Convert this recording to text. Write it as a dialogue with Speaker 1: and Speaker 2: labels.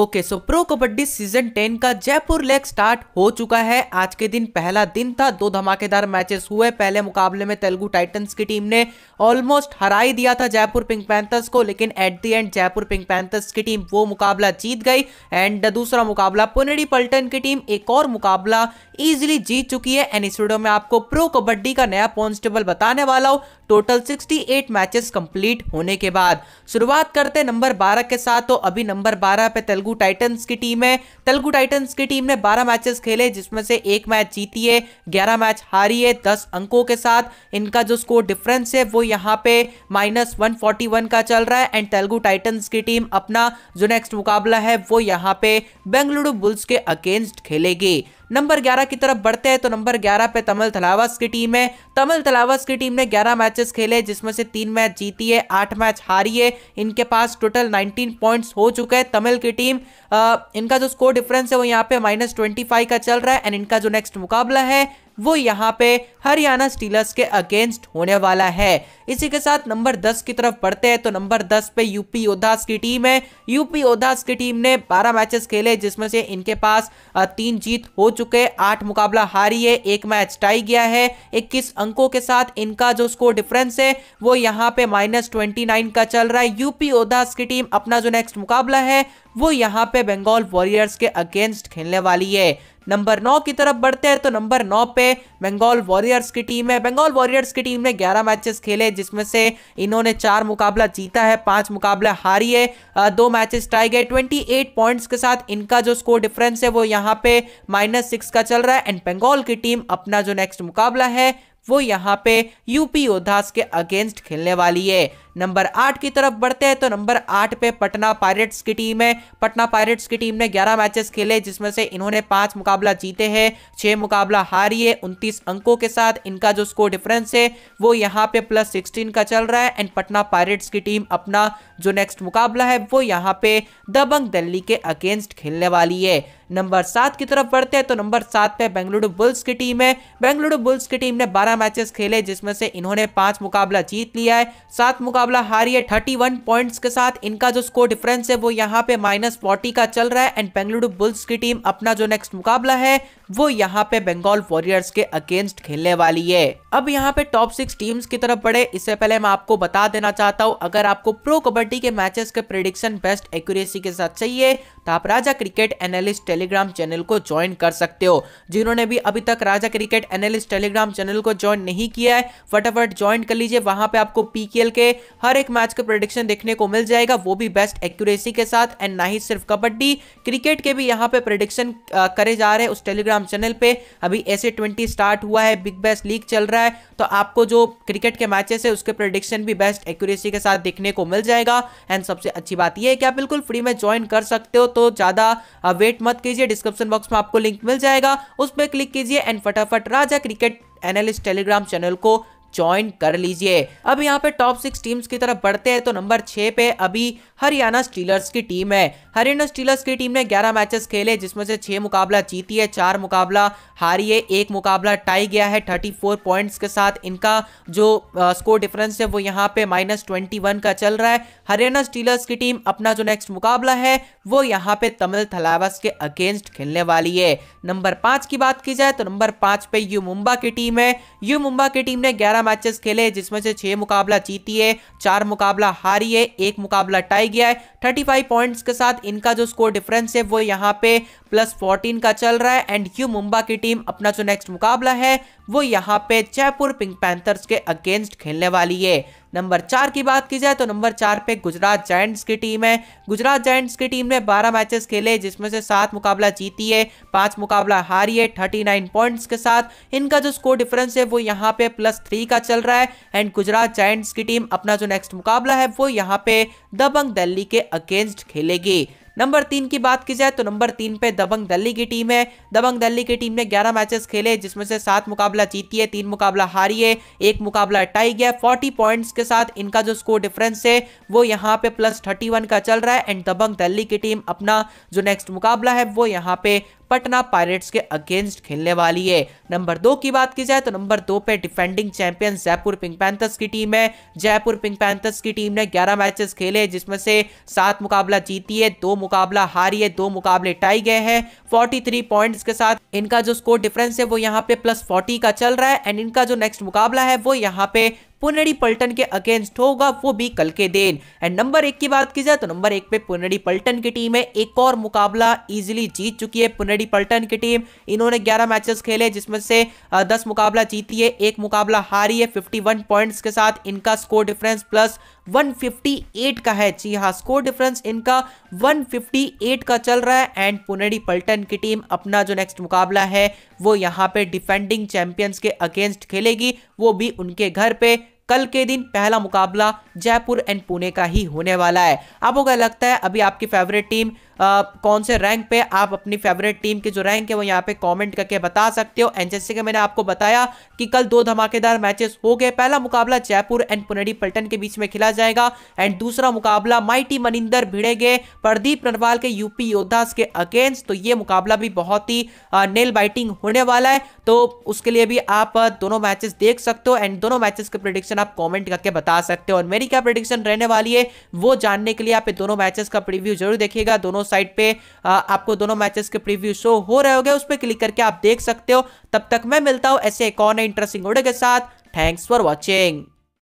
Speaker 1: okay so pro kabaddi season ten का Jaipur leg start हो चुका है आज के दिन पहला दिन था दो धमाकेदार मैचेस हुए पहले मुकाबले में तेलुगु टाइटंस की टीम ने ऑलमोस्ट हरा ही दिया था जयपुर पिंक पैंथर्स को लेकिन at the end Jaipur Pink Panthers की टीम वो मुकाबला जीत गई एंड दूसरा मुकाबला पुनेडी पल्टन की टीम एक और मुकाबला इजिली जीत चुकी है एन स्टूडियो में आपको प्रो कबड्डी का नया कॉन्स्टेबल बताने वाला हूँ टोटल 68 मैचेस कंप्लीट होने के बाद शुरुआत करते नंबर 12 के साथ तो अभी नंबर 12 पे तेलुगु तेलुगु टाइटन्स की टीम है तेलुगु टाइटन्स की टीम ने 12 मैचेस खेले जिसमें से एक मैच जीती है 11 मैच हारी है 10 अंकों के साथ इनका जो स्कोर डिफरेंस है वो यहाँ पे माइनस वन का चल रहा है एंड तेलुगु टाइटन्स की टीम अपना जो नेक्स्ट मुकाबला है वो यहाँ पे बेंगलुरु बुल्स के अगेंस्ट खेलेगी नंबर ग्यारह की तरफ बढ़ते हैं तो नंबर ग्यारह पे तमिल थलावस की टीम है तमिल थलावस की टीम ने ग्यारह मैचेस खेले जिसमें से तीन मैच जीती है आठ मैच हारी है इनके पास टोटल नाइनटीन पॉइंट्स हो चुके हैं तमिल की टीम आ, इनका जो स्कोर डिफरेंस है वो यहाँ पे माइनस ट्वेंटी फाइव का चल रहा है एंड इनका जो नेक्स्ट मुकाबला है वो यहाँ पे हरियाणा स्टीलर्स के अगेंस्ट होने वाला है इसी के साथ नंबर 10 की तरफ बढ़ते हैं तो नंबर 10 पे यूपी योद्धास की टीम है यूपी योद्धास की टीम ने 12 मैचेस खेले जिसमें से इनके पास तीन जीत हो चुके आठ मुकाबला हारी है एक मैच टाई गया है 21 अंकों के साथ इनका जो स्कोर डिफरेंस है वो यहाँ पे माइनस का चल रहा है यूपी योद्धास की टीम अपना जो नेक्स्ट मुकाबला है वो यहाँ पे बंगाल वॉरियर्स के अगेंस्ट खेलने वाली है नंबर नौ की तरफ बढ़ते हैं तो नंबर नौ पे बंगाल वॉरियर्स की टीम है बंगाल वॉरियर्स की टीम ने ग्यारह मैचेस खेले जिसमें से इन्होंने चार मुकाबला जीता है पांच मुकाबला हारी है दो मैचेस टाई गए 28 पॉइंट्स के साथ इनका जो स्कोर डिफरेंस है वो यहाँ पे माइनस सिक्स का चल रहा है एंड बंगाल की टीम अपना जो नेक्स्ट मुकाबला है वो यहाँ पे यूपी योद्धास के अगेंस्ट खेलने वाली है नंबर आठ की तरफ बढ़ते हैं तो नंबर आठ पे पटना पायरेट्स की टीम है पटना पायरेट्स की टीम ने ग्यारह मैचेस खेले जिसमें से इन्होंने पांच मुकाबला जीते हैं छह मुकाबला हारी है उनतीस अंकों के साथ इनका जो स्कोर डिफरेंस है वो यहाँ पे प्लस सिक्सटीन का चल रहा है एंड पटना पायरेट्स की टीम अपना जो नेक्स्ट मुकाबला है वो यहाँ पे दबंग दिल्ली के अगेंस्ट खेलने वाली है नंबर सात की तरफ बढ़ते हैं तो नंबर सात पे बेंगलुरु बुल्स की टीम है बेंगलुरु बुल्स की टीम ने बारह मैचेस खेले जिसमें से इन्होंने पांच मुकाबला जीत लिया है सात मुकाबला मुकाबला हारी है वन पॉइंट्स के साथ इनका जो स्कोर डिफरेंस है वो यहाँ पे माइनस फोर्टी का चल रहा है एंड बेंगलुरु बुल्स की टीम अपना जो नेक्स्ट मुकाबला है वो यहाँ पे बंगाल वॉरियर्स के अगेंस्ट खेलने वाली है अब यहाँ पे टॉप सिक्स टीम्स की तरफ बढ़े इससे पहले मैं आपको बता देना चाहता हूँ अगर आपको प्रो कबड्डी के मैचेस के प्रिडिक्शन बेस्ट एक्यूरेसी के साथ चाहिए तो आप Raja cricket analyst Telegram channel को ज्वाइन कर सकते हो जिन्होंने भी अभी तक Raja cricket analyst Telegram channel को ज्वाइन नहीं किया है फटाफट ज्वाइन कर लीजिए वहां पे आपको पीकेएल के हर एक मैच का प्रोडिक्शन देखने को मिल जाएगा वो भी बेस्ट एक्यूरेसी के साथ एंड ना ही सिर्फ कबड्डी क्रिकेट के भी यहाँ पे प्रोडिक्शन करे जा रहे हैं उस टेलीग्राम चैनल पे अभी ऐसे ट्वेंटी स्टार्ट हुआ है बिग बेस्ट लीग चल रहा है तो आपको जो क्रिकेट के मैचेस है उसके प्रोडिक्शन भी बेस्ट एक्यूरेसी के साथ देखने को मिल जाएगा एंड सबसे अच्छी बात यह है कि आप बिल्कुल फ्री में ज्वाइन कर सकते हो तो ज़्यादा वेट मत कीजिए डिस्क्रिप्शन बॉक्स में आपको लिंक मिल जाएगा उस पर क्लिक कीजिए एंड फटाफट Raja cricket analyst Telegram channel को ज्वाइन कर लीजिए अब यहाँ पे टॉप सिक्स टीम्स की तरफ बढ़ते हैं तो नंबर छह पे अभी हरियाणा स्टीलर्स की टीम है हरियाणा स्टीलर्स की टीम ने ग्यारह मैचेस खेले जिसमें से छह मुकाबला जीती है चार मुकाबला हारी है एक मुकाबला टाई गया है थर्टी फोर पॉइंट्स के साथ इनका जो स्कोर डिफरेंस है वो यहाँ पे माइनस ट्वेंटी वन का चल रहा है हरियाणा स्टीलर्स की टीम अपना जो नेक्स्ट मुकाबला है वो यहाँ पे तमिल थलावस के अगेंस्ट खेलने वाली है नंबर पांच की बात की जाए तो नंबर पांच पे यू मुंबा की टीम है यू मुंबा की टीम ने ग्यारह मैचेस खेले जिसमें से छह मुकाबला जीती है चार मुकाबला हारी है एक मुकाबला टाई गया है थर्टी पॉइंट्स के साथ इनका जो स्कोर डिफरेंस है वो यहाँ पे प्लस फोर्टीन का चल रहा है एंड यू मुंबा की टीम अपना जो नेक्स्ट मुकाबला है वो यहाँ पे जयपुर पिंक पैंथर्स के अगेंस्ट खेलने वाली है नंबर चार की बात की जाए तो नंबर चार पे गुजरात जायंट्स की टीम है गुजरात जायंट्स की टीम ने 12 मैचेस खेले जिसमें से सात मुकाबला जीती है पांच मुकाबला हारी है नाइन पॉइंट्स के साथ इनका जो स्कोर डिफरेंस है वो यहाँ पे प्लस थ्री का चल रहा है एंड गुजरात जायंट्स की टीम अपना जो नेक्स्ट मुकाबला है वो यहाँ पे दबंग दिल्ली के अगेंस्ट खेलेगी नंबर तीन की बात की जाए तो नंबर तीन पे दबंग दल्ली की टीम है दबंग दल्ली की टीम ने ग्यारह मैचेस खेले जिसमें से सात मुकाबला जीती है तीन मुकाबला हारी है एक मुकाबला टाई गया फोर्टी पॉइंट्स के साथ इनका जो स्कोर डिफरेंस है वो यहाँ पे प्लस थर्टी का चल रहा है एंड दबंग दल्ली की टीम अपना जो नेक्स्ट मुकाबला है वो यहाँ पे पटना पायरेट्स के अगेंस्ट खेलने वाली है नंबर दो की बात की जाए तो नंबर दो पे defending champion Jaipur Pink Panthers की टीम है जयपुर पिंक पैंथर्स की टीम ने ग्यारह मैचेस खेले जिसमें से सात मुकाबला जीती है दो मुकाबला हारी है दो मुकाबले टाई गए हैं 43 पॉइंट्स के साथ इनका जो स्कोर डिफरेंस है वो यहाँ पे प्लस 40 का चल रहा है एंड इनका जो नेक्स्ट मुकाबला है वो यहाँ पे पुनरी पल्टन के अगेंस्ट होगा वो भी कल के दिन एंड नंबर एक की बात की जाए तो नंबर एक पे पुनरी पल्टन की टीम है एक और मुकाबला इजिली जीत चुकी है पुनरी पल्टन की टीम इन्होंने ग्यारह मैचेस खेले जिसमें से दस मुकाबला जीती है एक मुकाबला हारी है फिफ्टी पॉइंट्स के साथ इनका स्कोर डिफरेंस प्लस 158 का है जी हाँ स्कोर डिफरेंस इनका 158 का चल रहा है एंड पुनेडी पल्टन की टीम अपना जो नेक्स्ट मुकाबला है वो यहाँ पे डिफेंडिंग चैंपियंस के अगेंस्ट खेलेगी वो भी उनके घर पे कल के दिन पहला मुकाबला जयपुर एंड पुणे का ही होने वाला है अब क्या लगता है अभी आपकी फेवरेट टीम कौन से रैंक पे आप अपनी फेवरेट टीम के जो रैंक है वो यहाँ पे कमेंट करके बता सकते हो एंड जैसे कि मैंने आपको बताया कि कल दो धमाकेदार मैचेस हो गए पहला मुकाबला जयपुर एंड पुनेडी पल्टन के बीच में खेला जाएगा एंड दूसरा मुकाबला माइटी मनिंदर भिड़े गए प्रदीप नरवाल के यूपी योद्धास के अगेंस्ट तो ये मुकाबला भी बहुत ही नेल बाइटिंग होने वाला है तो उसके लिए भी आप दोनों मैचेस देख सकते हो एंड दोनों मैचेस के प्रिडिक्शन आप कॉमेंट करके बता सकते हो और मेरी क्या प्रिडिक्शन रहने वाली है वो जानने के लिए आप दोनों मैचेस का प्रिव्यू जरूर देखिएगा दोनों साइट पे आपको दोनों मैचेस के प्रीव्यू शो हो रहे होंगे उस पर क्लिक करके आप देख सकते हो तब तक मैं मिलता हूँ ऐसे एक और इंटरेस्टिंग वीडियो के साथ थैंक्स फॉर वॉचिंग